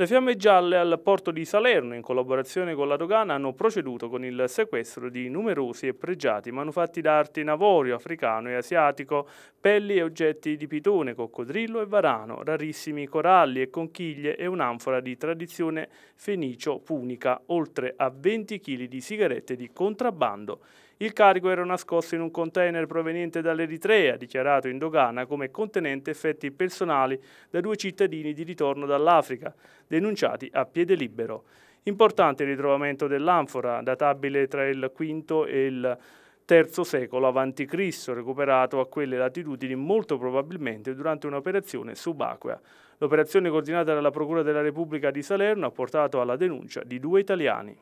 Le fiamme gialle al porto di Salerno, in collaborazione con la dogana, hanno proceduto con il sequestro di numerosi e pregiati manufatti d'arte in avorio, africano e asiatico, pelli e oggetti di pitone, coccodrillo e varano, rarissimi coralli e conchiglie e un'anfora di tradizione fenicio-punica, oltre a 20 kg di sigarette di contrabbando. Il carico era nascosto in un container proveniente dall'Eritrea, dichiarato in dogana come contenente effetti personali da due cittadini di ritorno dall'Africa denunciati a piede libero. Importante il ritrovamento dell'anfora, databile tra il V e il III secolo a.C., recuperato a quelle latitudini molto probabilmente durante un'operazione subacquea. L'operazione coordinata dalla Procura della Repubblica di Salerno ha portato alla denuncia di due italiani.